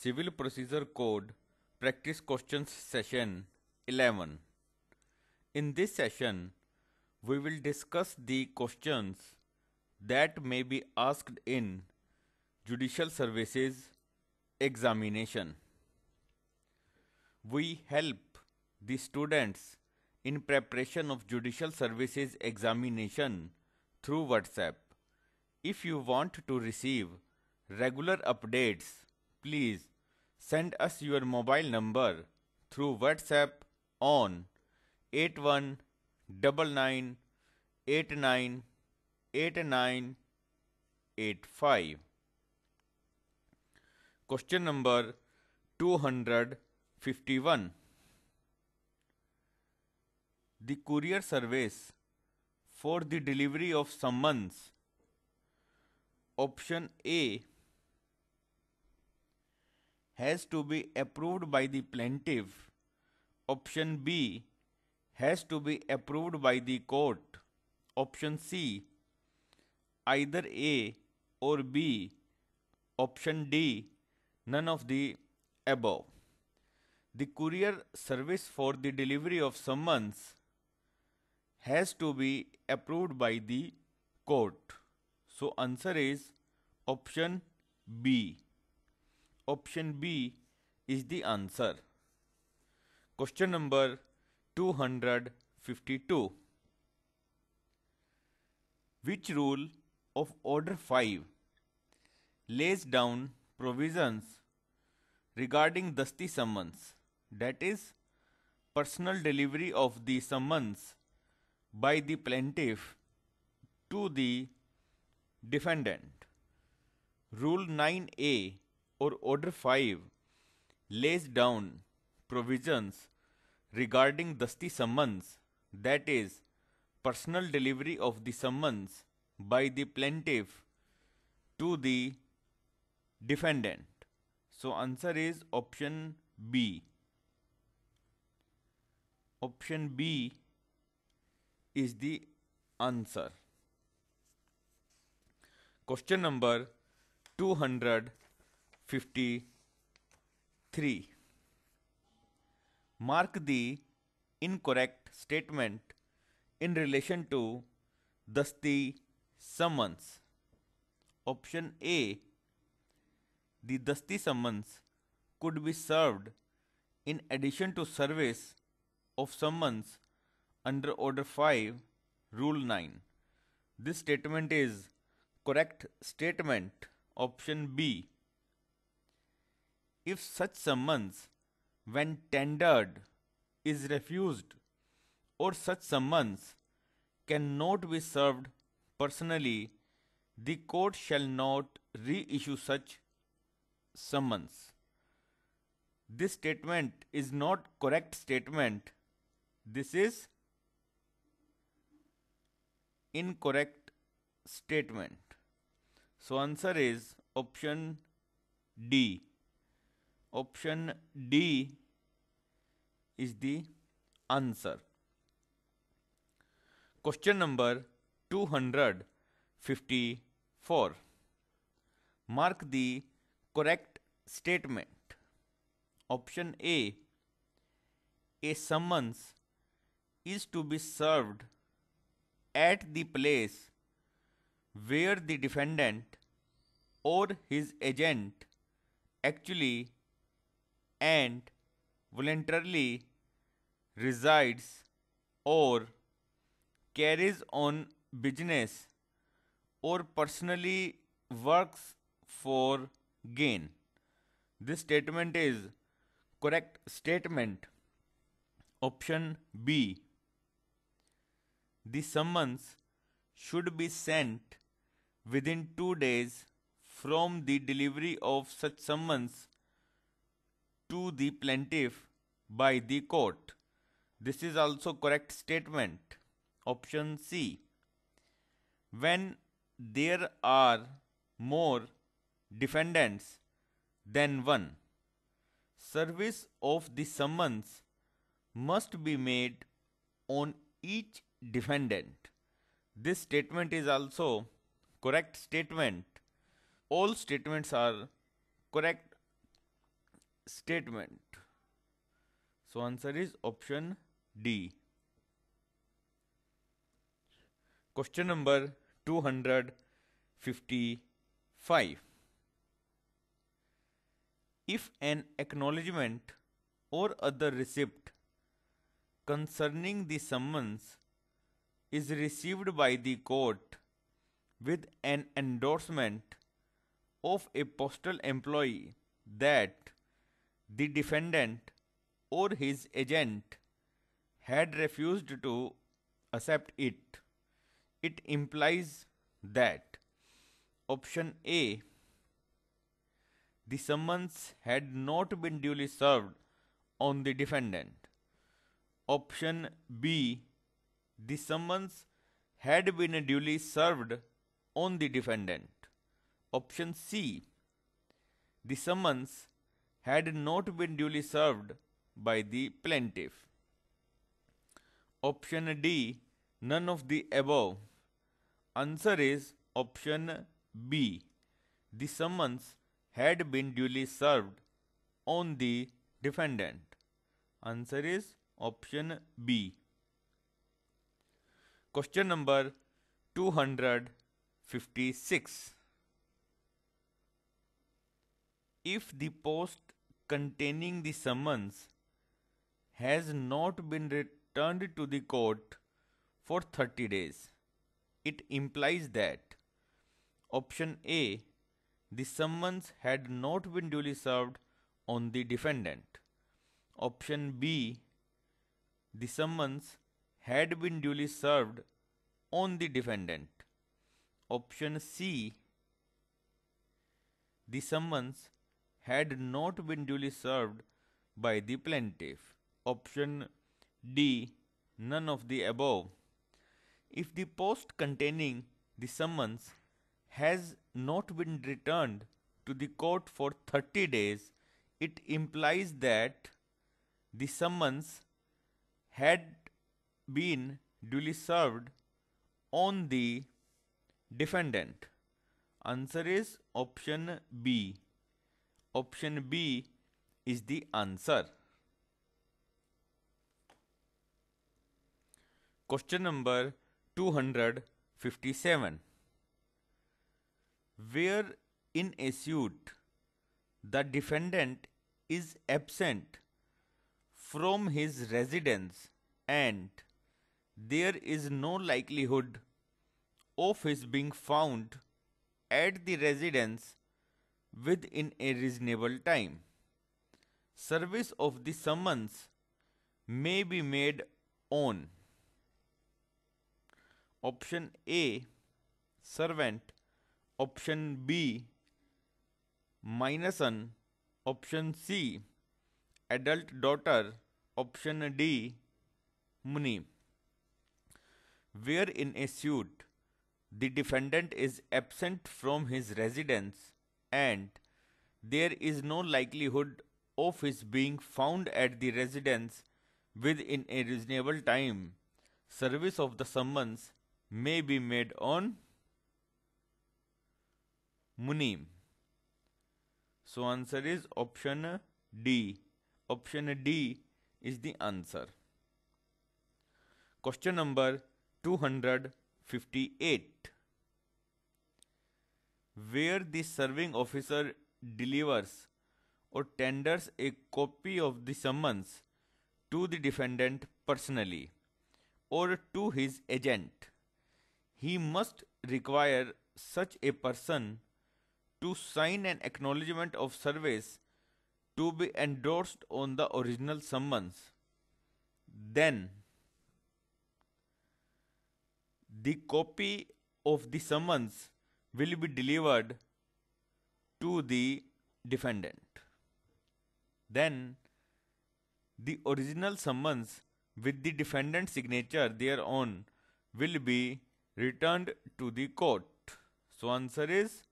Civil Procedure Code Practice Questions Session 11. In this session, we will discuss the questions that may be asked in Judicial Services examination. We help the students in preparation of Judicial Services examination through WhatsApp. If you want to receive regular updates, please Send us your mobile number through WhatsApp on 8199898985. Question number 251. The courier service for the delivery of summons. Option A has to be approved by the plaintiff. Option B has to be approved by the court. Option C either A or B. Option D none of the above. The courier service for the delivery of summons has to be approved by the court. So answer is option B. Option B is the answer. Question number 252. Which rule of Order 5 lays down provisions regarding dusty summons, that is, personal delivery of the summons by the plaintiff to the defendant? Rule 9a or Order 5 lays down provisions regarding dasti summons, that is, personal delivery of the summons by the plaintiff to the defendant. So answer is option B. Option B is the answer. Question number 200 53. Mark the incorrect statement in relation to Dusty summons. Option A The Dusty summons could be served in addition to service of summons under Order 5, Rule 9. This statement is correct statement. Option B. If such summons, when tendered, is refused, or such summons cannot be served personally, the court shall not reissue such summons. This statement is not correct statement. This is incorrect statement. So answer is option D. Option D is the answer. Question number 254. Mark the correct statement. Option A A summons is to be served at the place where the defendant or his agent actually and voluntarily resides or carries on business or personally works for gain. This statement is correct statement. Option B. The summons should be sent within 2 days from the delivery of such summons to the plaintiff by the court. This is also correct statement. Option C. When there are more defendants than one, service of the summons must be made on each defendant. This statement is also correct statement. All statements are correct statement. So answer is option D. Question number 255. If an acknowledgement or other receipt concerning the summons is received by the court with an endorsement of a postal employee that the defendant or his agent had refused to accept it, it implies that option A the summons had not been duly served on the defendant. Option B the summons had been duly served on the defendant. Option C the summons had not been duly served by the plaintiff. Option D None of the above. Answer is option B. The summons had been duly served on the defendant. Answer is option B. Question number 256. If the post containing the summons has not been returned to the court for 30 days. It implies that option A the summons had not been duly served on the defendant. Option B the summons had been duly served on the defendant. Option C the summons had not been duly served by the plaintiff. Option D. None of the above. If the post containing the summons has not been returned to the court for 30 days, it implies that the summons had been duly served on the defendant. Answer is option B. Option B is the answer. Question number 257. Where in a suit the defendant is absent from his residence and there is no likelihood of his being found at the residence within a reasonable time. Service of the summons may be made on option A servant, option B minus option C adult daughter, option D Muni. Where in a suit the defendant is absent from his residence and there is no likelihood of his being found at the residence within a reasonable time. Service of the summons may be made on Munim. So answer is option D. Option D is the answer. Question number 258 where the serving officer delivers or tenders a copy of the summons to the defendant personally or to his agent. He must require such a person to sign an acknowledgement of service to be endorsed on the original summons. Then, the copy of the summons will be delivered to the defendant. Then the original summons with the defendant's signature thereon will be returned to the court. So answer is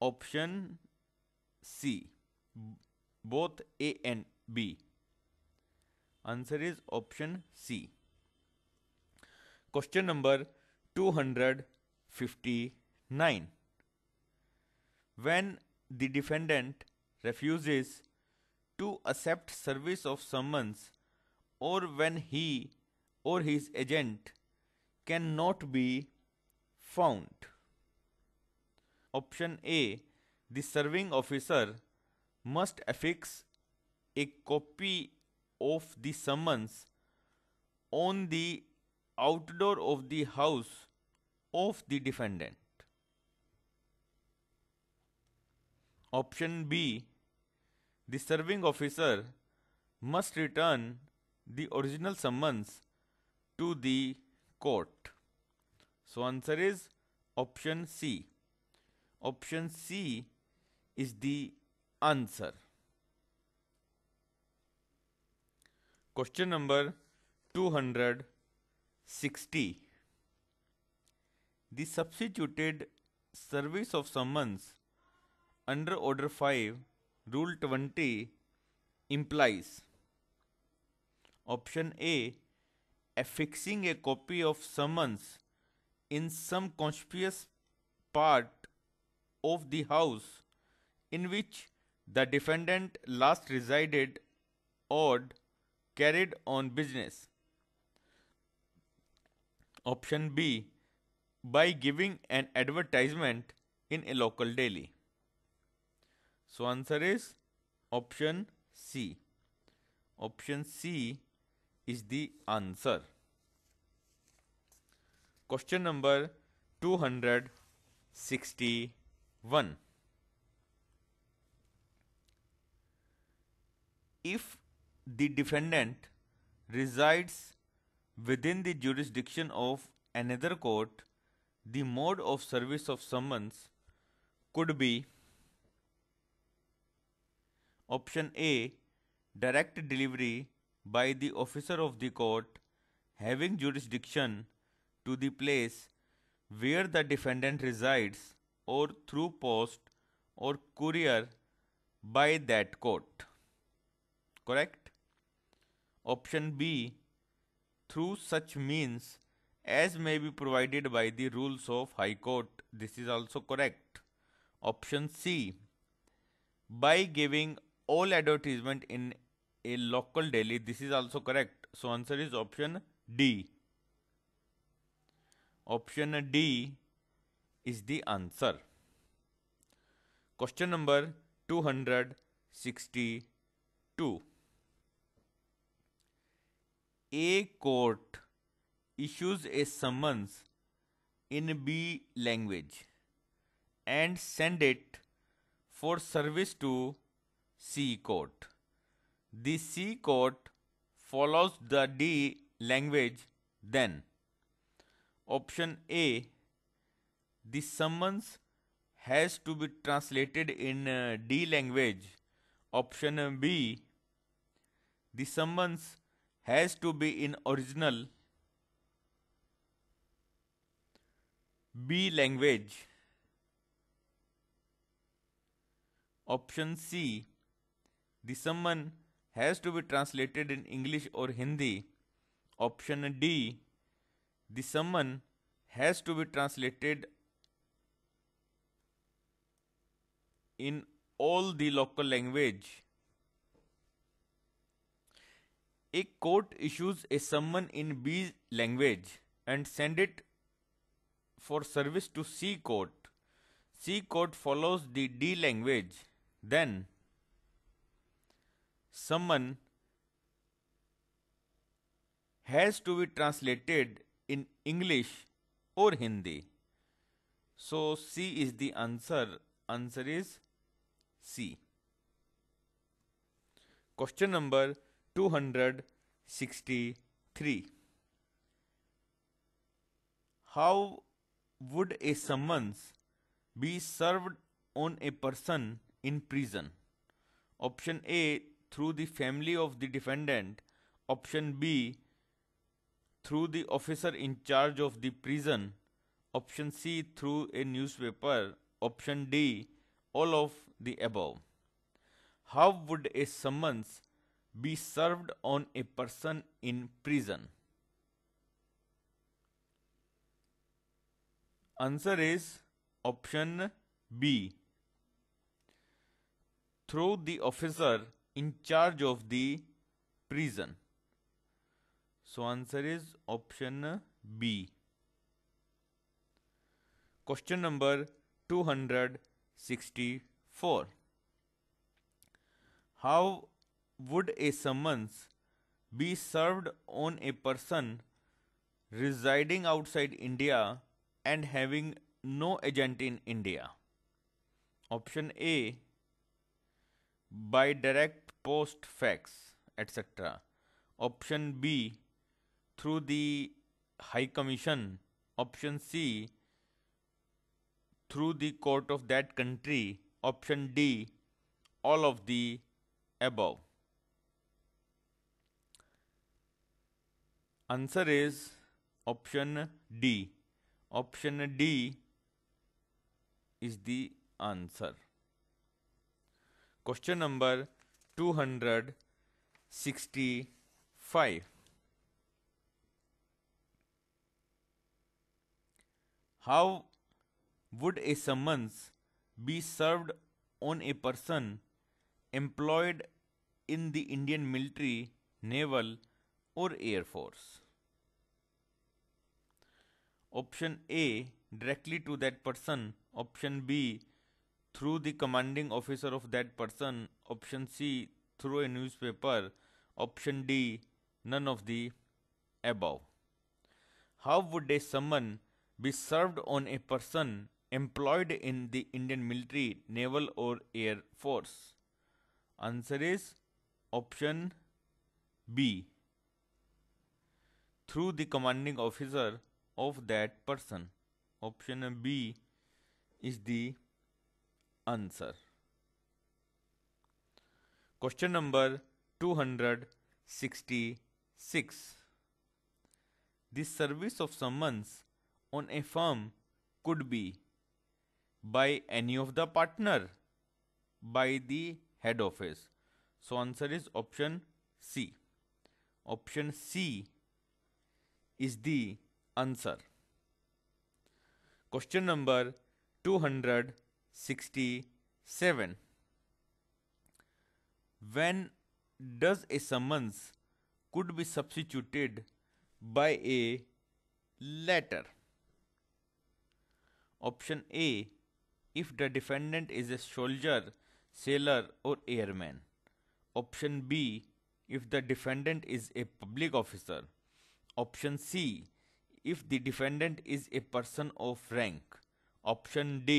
option C both A and B. Answer is option C. Question number 250 9. When the defendant refuses to accept service of summons or when he or his agent cannot be found. Option A The serving officer must affix a copy of the summons on the outdoor of the house of the defendant. Option B The serving officer must return the original summons to the court. So answer is option C. Option C is the answer. Question number 260. The substituted service of summons under order 5 rule 20 implies option A affixing a copy of summons in some conspicuous part of the house in which the defendant last resided or carried on business option B by giving an advertisement in a local daily so answer is option C. Option C is the answer. Question number 261. If the defendant resides within the jurisdiction of another court, the mode of service of summons could be Option A Direct delivery by the officer of the court having jurisdiction to the place where the defendant resides or through post or courier by that court. Correct? Option B through such means as may be provided by the rules of High Court. This is also correct. Option C by giving all advertisement in a local daily. This is also correct. So answer is option D. Option D is the answer. Question number 262. A court issues a summons in B language and send it for service to C court. The C court follows the D language then. Option A the summons has to be translated in uh, D language. Option B the summons has to be in original B language. Option C the summons has to be translated in English or Hindi. Option D. The summons has to be translated in all the local language. A court issues a summon in B language and send it for service to C court. C court follows the D language. Then someone has to be translated in English or Hindi. So C is the answer. Answer is C. Question number 263. How would a summons be served on a person in prison? Option A through the family of the defendant, option B through the officer in charge of the prison, option C through a newspaper, option D all of the above. How would a summons be served on a person in prison? Answer is option B. Through the officer in charge of the prison so answer is option b question number 264 how would a summons be served on a person residing outside India and having no agent in India? Option A by direct post facts, etc. Option B through the High Commission. Option C through the court of that country. Option D all of the above. Answer is option D. Option D is the answer. Question number 265. How would a summons be served on a person employed in the Indian military, naval or air force? Option A directly to that person. Option B through the commanding officer of that person option C through a newspaper, option D none of the above. How would a summon be served on a person employed in the Indian military, naval or air force? Answer is option B through the commanding officer of that person. Option B is the answer. Question number 266. The service of summons on a firm could be by any of the partner by the head office. So answer is option C. Option C is the answer. Question number 267 when does a summons could be substituted by a letter option a if the defendant is a soldier sailor or airman option b if the defendant is a public officer option c if the defendant is a person of rank option d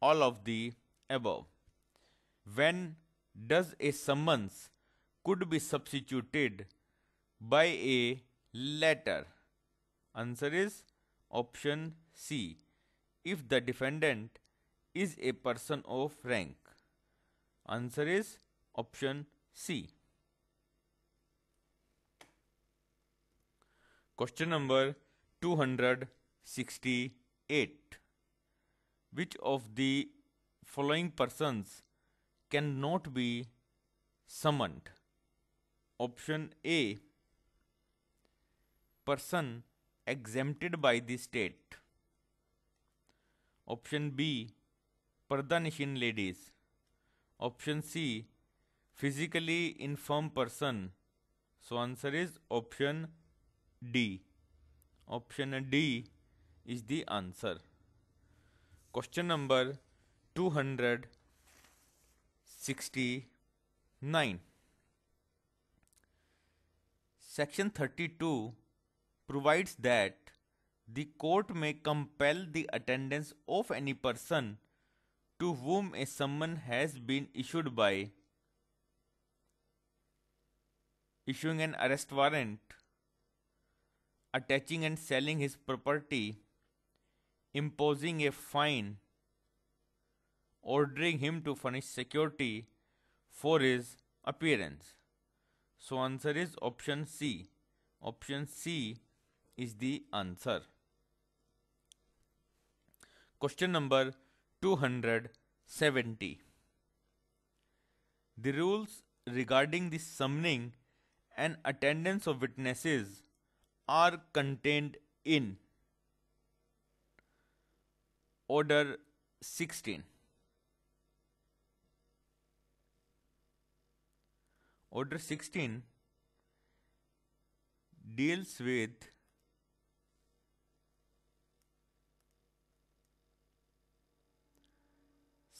all of the above when does a summons could be substituted by a letter? Answer is option C. If the defendant is a person of rank. Answer is option C. Question number 268. Which of the following persons cannot be summoned. Option A Person exempted by the state. Option B Pradhanishin ladies. Option C Physically infirm person. So answer is option D. Option D is the answer. Question number 200 69. Section 32 provides that the court may compel the attendance of any person to whom a summons has been issued by issuing an arrest warrant, attaching and selling his property, imposing a fine, ordering him to furnish security for his appearance. So answer is option C. Option C is the answer. Question number 270. The rules regarding the summoning and attendance of witnesses are contained in Order 16. order 16 deals with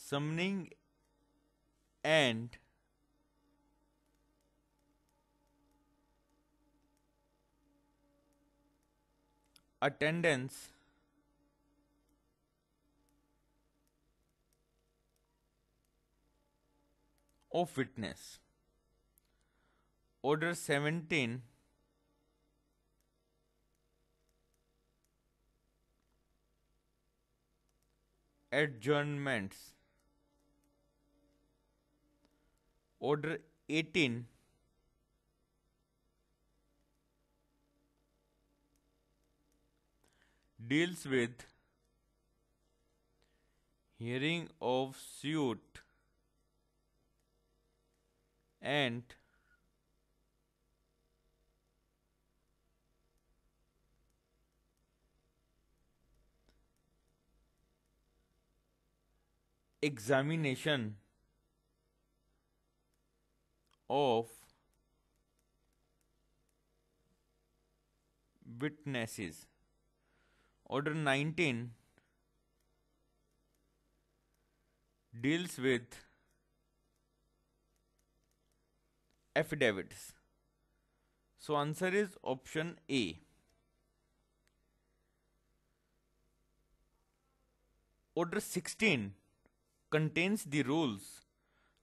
summoning and attendance of witness order 17 adjournments order 18 deals with hearing of suit and examination of witnesses order 19 deals with affidavits so answer is option a order 16 contains the rules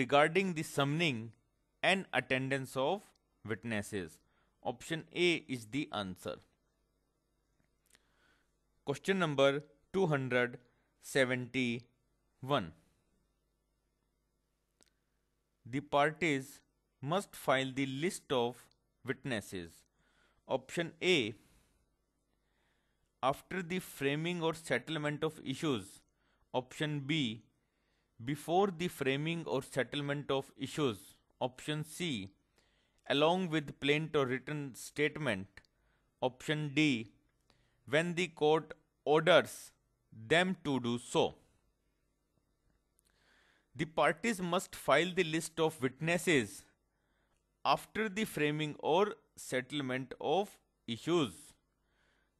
regarding the summoning and attendance of witnesses. Option A is the answer. Question number 271. The parties must file the list of witnesses. Option A After the framing or settlement of issues. Option B before the framing or settlement of issues. Option C, along with plaint or written statement. Option D, when the court orders them to do so. The parties must file the list of witnesses after the framing or settlement of issues.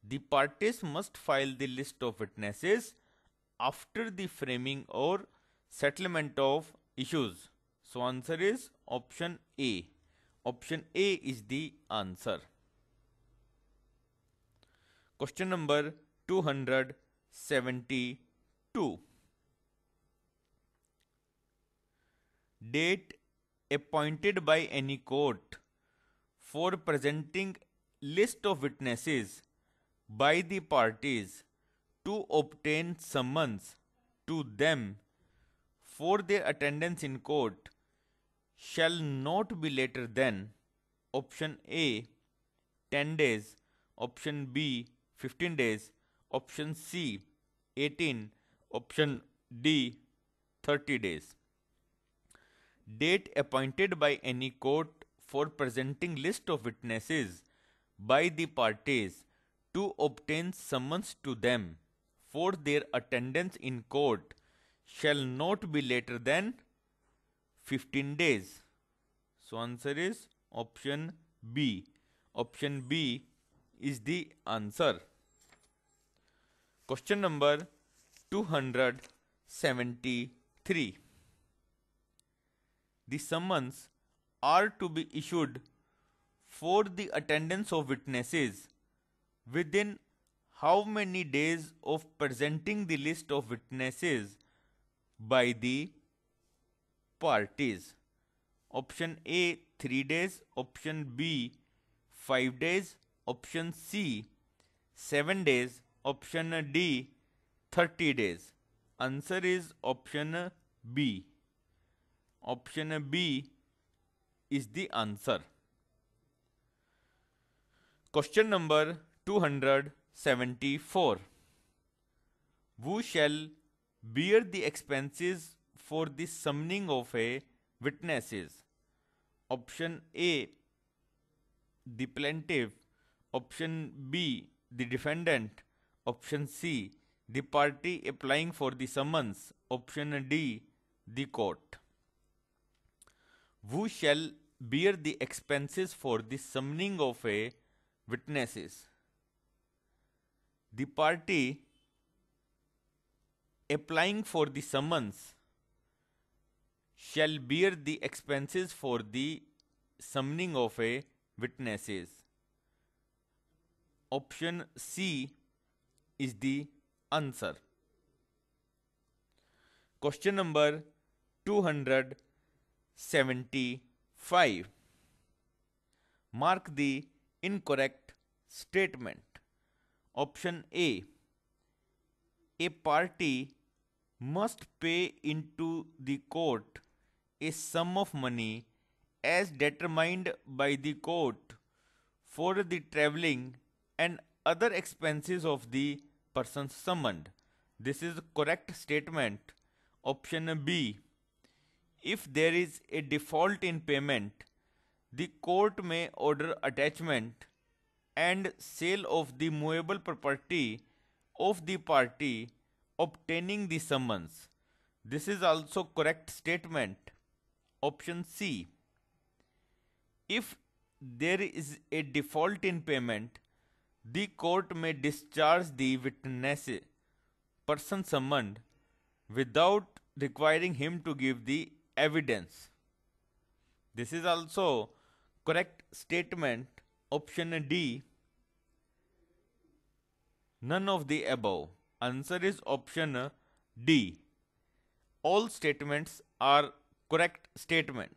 The parties must file the list of witnesses after the framing or settlement of issues. So answer is option A. Option A is the answer. Question number 272. Date appointed by any court for presenting list of witnesses by the parties to obtain summons to them for their attendance in court shall not be later than option A 10 days, option B 15 days, option C 18, option D 30 days. Date appointed by any court for presenting list of witnesses by the parties to obtain summons to them for their attendance in court shall not be later than 15 days. So answer is option B. Option B is the answer. Question number 273. The summons are to be issued for the attendance of witnesses within how many days of presenting the list of witnesses by the parties. Option A 3 days, option B 5 days, option C 7 days, option D 30 days. Answer is option B. Option B is the answer. Question number 274. Who shall bear the expenses for the summoning of a witnesses option a the plaintiff option b the defendant option c the party applying for the summons option d the court who shall bear the expenses for the summoning of a witnesses the party applying for the summons shall bear the expenses for the summoning of a witnesses. Option C is the answer. Question number 275. Mark the incorrect statement. Option A. A party must pay into the court a sum of money as determined by the court for the traveling and other expenses of the person summoned. This is correct statement. Option B. If there is a default in payment, the court may order attachment and sale of the movable property of the party obtaining the summons. This is also correct statement. Option C. If there is a default in payment, the court may discharge the witness person summoned without requiring him to give the evidence. This is also correct statement option D. None of the above. Answer is option D. All statements are correct statement.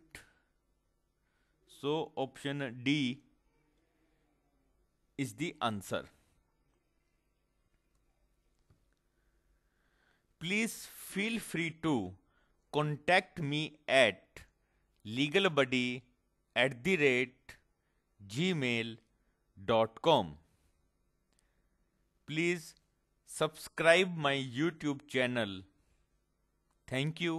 So option D is the answer. Please feel free to contact me at legalbuddy at the rate gmail.com. Please subscribe my youtube channel thank you